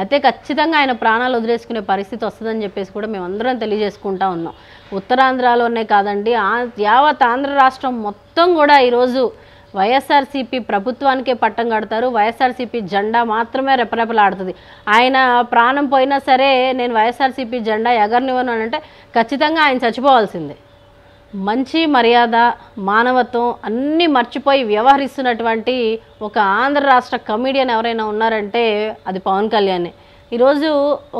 అయితే ఖచ్చితంగా ఆయన ప్రాణాలు వదిలేసుకునే పరిస్థితి వస్తుందని చెప్పేసి కూడా మేమందరం తెలియజేసుకుంటా ఉన్నాం ఉత్తరాంధ్రలోనే కాదండి యావత్ ఆంధ్ర రాష్ట్రం మొత్తం కూడా ఈరోజు వైఎస్ఆర్సీపీ ప్రభుత్వానికే పట్టం కడతారు వైఎస్ఆర్సీపీ జెండా మాత్రమే రెపరెపలాడుతుంది ఆయన ప్రాణం పోయినా సరే నేను వైఎస్ఆర్సీపీ జెండా ఎగరనివ్వను అని అంటే ఖచ్చితంగా ఆయన చచ్చిపోవాల్సిందే మంచి మర్యాద మానవత్వం అన్నీ మర్చిపోయి వ్యవహరిస్తున్నటువంటి ఒక ఆంధ్ర రాష్ట్ర కమీడియన్ ఎవరైనా ఉన్నారంటే అది పవన్ కళ్యాణ్ ఈరోజు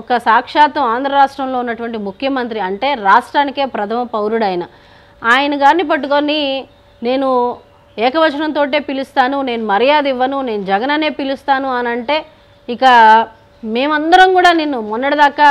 ఒక సాక్షాత్తు ఆంధ్ర రాష్ట్రంలో ఉన్నటువంటి ముఖ్యమంత్రి అంటే రాష్ట్రానికే ప్రథమ పౌరుడు ఆయన ఆయన గారిని పట్టుకొని నేను ఏకవచనంతోటే పిలుస్తాను నేను మర్యాద ఇవ్వను నేను జగన్ అనే పిలుస్తాను అని అంటే ఇక మేమందరం కూడా నిన్ను మొన్నటిదాకా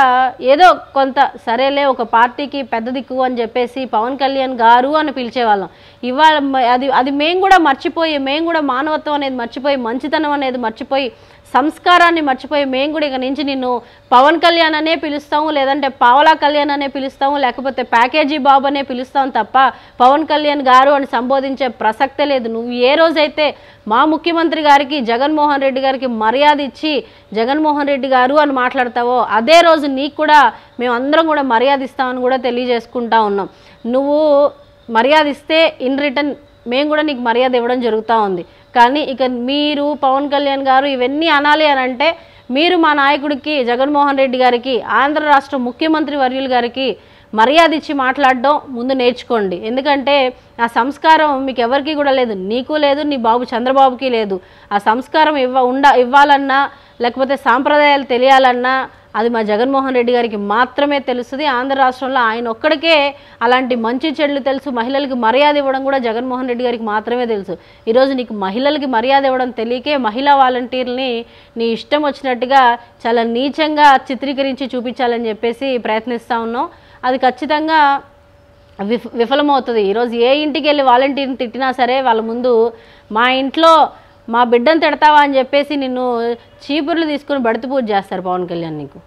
ఏదో కొంత సరేలే ఒక పార్టీకి పెద్ద దిక్కు అని చెప్పేసి పవన్ కళ్యాణ్ గారు అని పిలిచేవాళ్ళం ఇవాళ అది అది మేము కూడా మర్చిపోయి మేము కూడా మానవత్వం అనేది మర్చిపోయి మంచితనం అనేది మర్చిపోయి సంస్కారాన్ని మర్చిపోయి మేము కూడా ఇక నుంచి నిన్ను పవన్ కళ్యాణ్ అనే పిలుస్తాము లేదంటే పావలా కళ్యాణ్ అనే పిలుస్తాము లేకపోతే ప్యాకేజీ బాబు అనే పిలుస్తాం తప్ప పవన్ కళ్యాణ్ గారు అని సంబోధించే ప్రసక్తే లేదు నువ్వు ఏ రోజైతే మా ముఖ్యమంత్రి గారికి జగన్మోహన్ రెడ్డి గారికి మర్యాద ఇచ్చి జగన్మోహన్ రెడ్డి రెడ్డి గారు అని మాట్లాడతావో అదే రోజు నీకు కూడా మేమందరం కూడా మర్యాద ఇస్తామని కూడా తెలియజేసుకుంటా ఉన్నాం నువ్వు మర్యాద ఇస్తే ఇన్ రిటర్న్ మేము కూడా నీకు మర్యాద ఇవ్వడం జరుగుతూ ఉంది కానీ ఇక మీరు పవన్ కళ్యాణ్ గారు ఇవన్నీ అనాలి అని అంటే మీరు మా నాయకుడికి జగన్మోహన్ రెడ్డి గారికి ఆంధ్ర రాష్ట్ర ముఖ్యమంత్రి వర్యుల గారికి మర్యాద ఇచ్చి మాట్లాడడం ముందు నేర్చుకోండి ఎందుకంటే ఆ సంస్కారం మీకు ఎవరికి కూడా లేదు నీకు లేదు నీ బాబు చంద్రబాబుకి లేదు ఆ సంస్కారం ఇవ్వ ఉండ ఇవ్వాలన్నా లేకపోతే సాంప్రదాయాలు తెలియాలన్నా అది మా జగన్మోహన్ రెడ్డి గారికి మాత్రమే తెలుస్తుంది ఆంధ్ర రాష్ట్రంలో ఆయన ఒక్కడికే అలాంటి మంచి చెడులు తెలుసు మహిళలకు మర్యాద ఇవ్వడం కూడా జగన్మోహన్ రెడ్డి గారికి మాత్రమే తెలుసు ఈరోజు నీకు మహిళలకి మర్యాద ఇవ్వడం తెలియకే మహిళా వాలంటీర్ని నీ ఇష్టం వచ్చినట్టుగా చాలా నీచంగా చిత్రీకరించి చూపించాలని చెప్పేసి ప్రయత్నిస్తూ ఉన్నాం అది ఖచ్చితంగా విఫ విఫలమవుతుంది ఈరోజు ఏ ఇంటికి వెళ్ళి వాలంటీర్ని తిట్టినా సరే వాళ్ళ ముందు మా ఇంట్లో మా బిడ్డను తిడతావా అని చెప్పేసి నిన్ను చీపుర్లు తీసుకుని బడిత పూజ చేస్తారు పవన్ కళ్యాణ్ నీకు